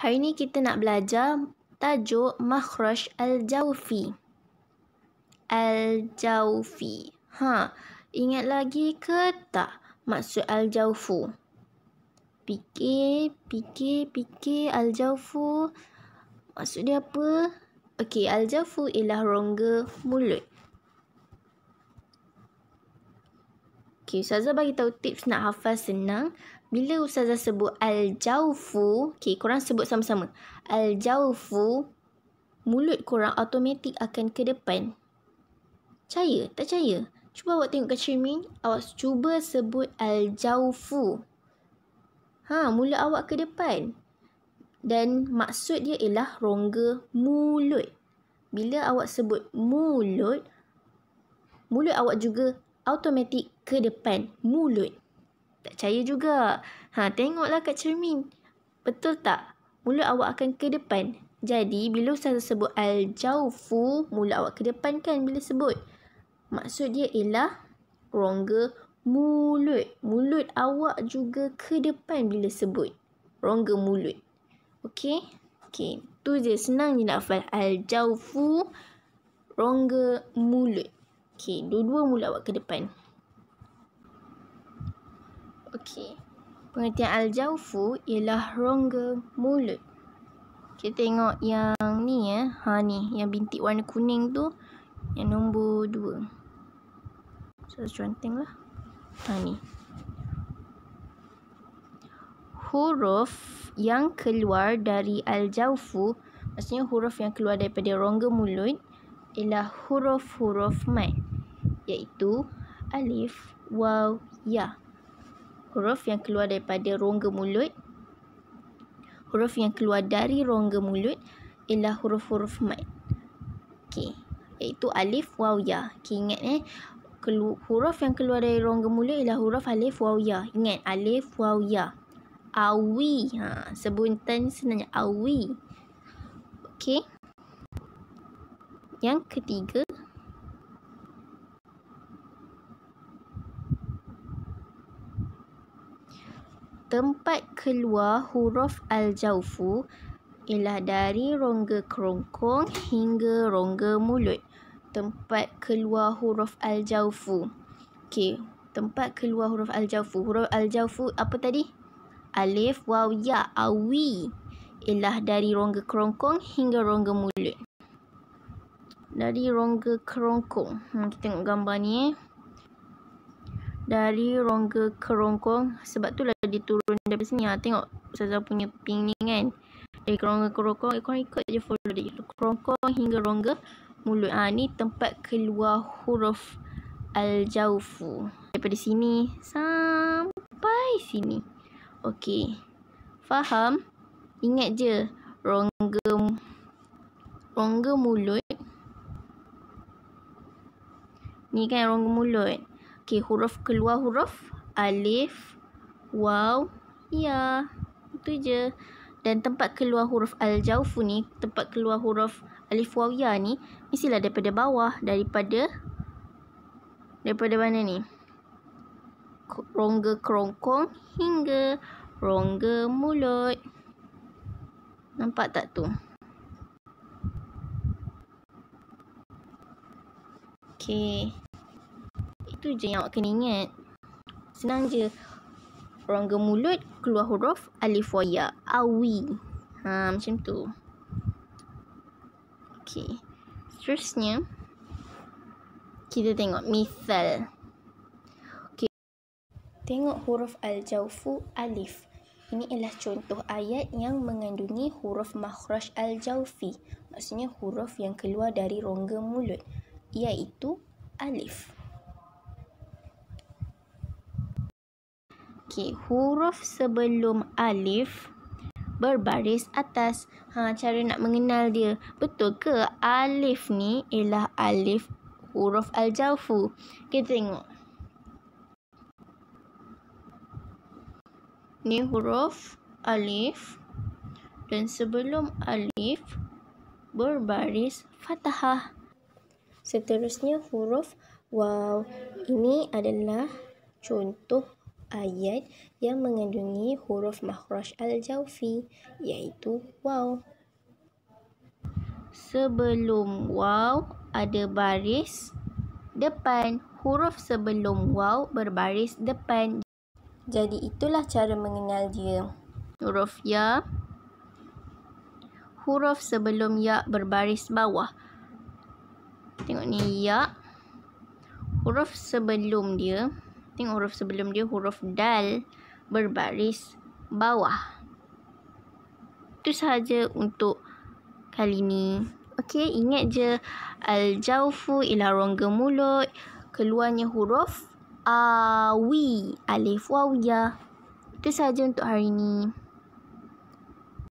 Hari ini kita nak belajar tajuk makhraj al-jawfi. Al-jawfi. Ha, ingat lagi ke tak maksud al-jawfu? Fikir, fikir, fikir al-jawfu. Maksud dia apa? Okey, al-jawfu ialah rongga mulut. Okay, Ustazah bagi tahu tips nak hafaz senang. Bila Ustazah sebut Al-Jawfu, okay, korang sebut sama-sama. Al-Jawfu, mulut korang automatik akan ke depan. Caya? Tak caya? Cuba awak tengok kat cermin. Awak cuba sebut Al-Jawfu. Ha, mulut awak ke depan. Dan maksud dia ialah rongga mulut. Bila awak sebut mulut, mulut awak juga automatik ke depan mulut. Tak percaya juga. Ha, tengoklah kat cermin. Betul tak? Mulut awak akan ke depan. Jadi, bila saya sebut Al-Jawfu, mulut awak ke depan kan bila sebut. Maksud dia ialah rongga mulut. Mulut awak juga ke depan bila sebut. Rongga mulut. Okey? Okey. Tu je senang je nak hafal. Al-Jawfu, rongga mulut. Okey, dua-dua mula awak ke depan. Okey, Pengertian al-jawfu ialah rongga mulut. Kita tengok yang ni ya. Eh. Ha ni, yang bintik warna kuning tu. Yang nombor dua. So, lah. Ha ni. Huruf yang keluar dari al-jawfu. Maksudnya huruf yang keluar daripada rongga mulut ialah huruf-huruf mat iaitu alif, waw, ya. Huruf yang keluar daripada rongga mulut. Huruf yang keluar dari rongga mulut ialah huruf-huruf mat. Okey, iaitu alif, waw, ya. Okay, ingat eh, Kelu- huruf yang keluar dari rongga mulut ialah huruf alif, waw, ya. Ingat, alif, waw, ya. Awi, ha, sebutan senangnya awi. Okey yang ketiga Tempat keluar huruf Al-Jawfu ialah dari rongga kerongkong hingga rongga mulut. Tempat keluar huruf Al-Jawfu. Okey, tempat keluar huruf Al-Jawfu. Huruf Al-Jawfu apa tadi? Alif, Waw, Ya, Awi ialah dari rongga kerongkong hingga rongga mulut dari rongga kerongkong. Hmm, kita tengok gambar ni eh. Dari rongga kerongkong. Sebab tu lah dia turun dari sini. Ha. Tengok saya punya ping ni kan. Dari kerongga kerongkong. Eh, korang ikut je follow dia. Kerongkong hingga rongga mulut. Ha, ni tempat keluar huruf Al-Jawfu. Daripada sini sampai sini. Okey. Faham? Ingat je rongga rongga mulut Ni kan rongga mulut. Okey, huruf keluar huruf alif, waw, ya. Itu je. Dan tempat keluar huruf al-jawfu ni, tempat keluar huruf alif, waw, ya ni, mestilah daripada bawah, daripada daripada mana ni? Rongga kerongkong hingga rongga mulut. Nampak tak tu? Okay. Itu je yang awak kena ingat. Senang je. Rongga mulut, keluar huruf, alif waya. Awi. Ha, macam tu. Okay. Seterusnya, kita tengok misal. Okay. Tengok huruf Al-Jawfu, Alif. Ini ialah contoh ayat yang mengandungi huruf makhraj al-jawfi. Maksudnya huruf yang keluar dari rongga mulut iaitu alif. Okey, huruf sebelum alif berbaris atas. Ha, cara nak mengenal dia. Betul ke alif ni ialah alif huruf al-jawfu? Kita tengok. Ni huruf alif dan sebelum alif berbaris fathah. Seterusnya huruf waw ini adalah contoh ayat yang mengandungi huruf makhraj al-jawfi iaitu waw. Sebelum waw ada baris depan. Huruf sebelum waw berbaris depan. Jadi itulah cara mengenal dia. Huruf ya. Huruf sebelum ya berbaris bawah. Tengok ni ya. Huruf sebelum dia, tengok huruf sebelum dia huruf dal berbaris bawah. Itu sahaja untuk kali ni. Okey, ingat je al-jawfu ila rongga mulut, keluarnya huruf awi, alif waw ya. Itu sahaja untuk hari ni.